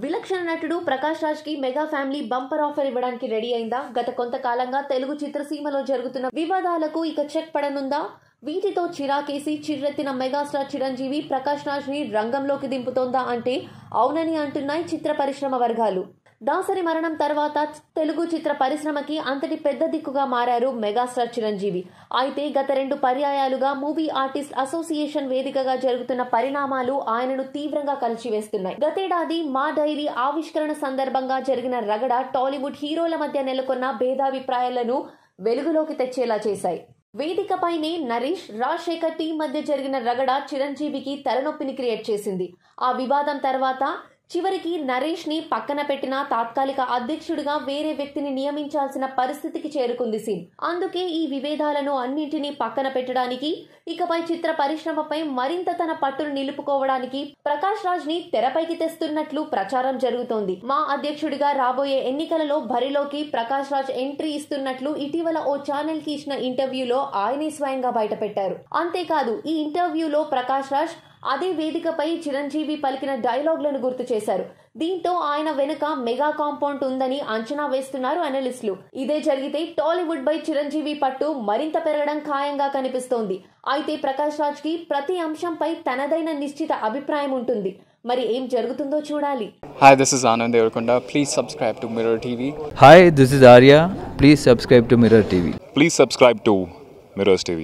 విలక్షణ నటుడు ప్రకాష్ రాజ్ కి మెగా ఫ్యామిలీ బంపర్ ఆఫర్ ఇవ్వడానికి రెడీ అయిందా గత కొంతకాలంగా తెలుగు చిత్రసీమలో జరుగుతున్న వివాదాలకు ఇక చెక్ పడనుందా వీటితో చిరాకేసి చిర్రెత్తిన మెగాస్టార్ చిరంజీవి ప్రకాష్ రాజ్ ని రంగంలోకి దింపుతోందా అంటే అవునని అంటున్నాయి చిత్ర పరిశ్రమ వర్గాలు దాసరి మరణం తర్వాత తెలుగు చిత్ర పరిశ్రమకి అంతటి పెద్ద దిక్కుగా మారారు మెగాస్టార్ చిరంజీవి అయితే గత రెండు పర్యాయాలుగా మూవీ ఆర్టిస్ట్ అసోసియేషన్ వేదికగా జరుగుతున్న పరిణామాలు ఆయనను తీవ్రంగా కలిచివేస్తున్నాయి గతేడాది మా డైరీ ఆవిష్కరణ సందర్భంగా జరిగిన రగడ టాలీవుడ్ హీరోల మధ్య నెలకొన్న భేదాభిప్రాయాలను వెలుగులోకి తెచ్చేలా చేశాయి వేదికపైనే నరేష్ రాజశేఖర్ టీం మధ్య జరిగిన రగడ చిరంజీవికి తలనొప్పిని క్రియేట్ చేసింది ఆ వివాదం తర్వాత చివరికి నరేష్ ని పక్కన పెట్టిన తాత్కాలిక అధ్యక్షుడిగా వేరే వ్యక్తిని నియమించాల్సిన పరిస్థితికి చేరుకుంది సీన్ అందుకే ఈ విభేదాలను అన్నింటినీ పక్కన పెట్టడానికి ఇకపై చిత్ర పరిశ్రమపై మరింత తన పట్టును నిలుపుకోవడానికి ప్రకాష్ రాజ్ ని తెరపైకి తెస్తున్నట్లు ప్రచారం జరుగుతోంది మా అధ్యక్షుడిగా రాబోయే ఎన్నికలలో బరిలోకి ప్రకాష్ రాజ్ ఎంట్రీ ఇస్తున్నట్లు ఇటీవల ఓ ఛానల్ కి ఇచ్చిన ఇంటర్వ్యూలో ఆయనే స్వయంగా బయటపెట్టారు అంతేకాదు ఈ ఇంటర్వ్యూలో ప్రకాష్ రాజ్ అదే వేదికపై చిరంజీవి పలికిన డైలాగ్లను గుర్తు చేశారు దీంతో ఆయన వెనుక మెగా కాంపౌండ్ ఉందని అంచనా వేస్తున్నారు అనలిస్టులు ఇదే జరిగితే టాలీవుడ్ బై చిరంజీవి పట్టు మరింత పెరగడం ఖాయంగా కనిపిస్తోంది అయితే ప్రకాష్ రాజ్ కి ప్రతి అంశంపై తనదైన నిశ్చిత అభిప్రాయం ఉంటుంది మరి ఏం జరుగుతుందో చూడాలి hi this is Anand Devarakonda please subscribe to Mirror TV hi this is Arya please subscribe to Mirror TV please subscribe to Mirrors TV